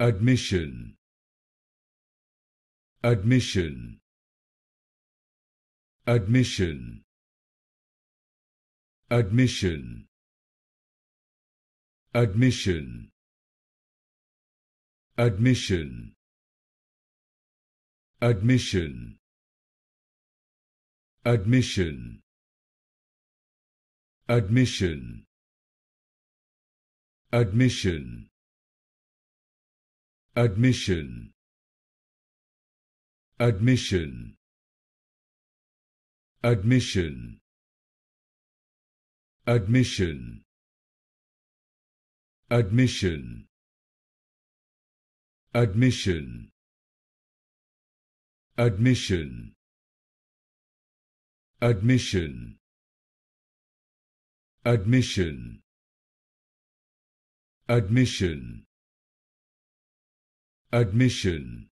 admission admission admission admission admission admission admission admission admission admission admission admission admission admission admission admission admission admission admission admission admission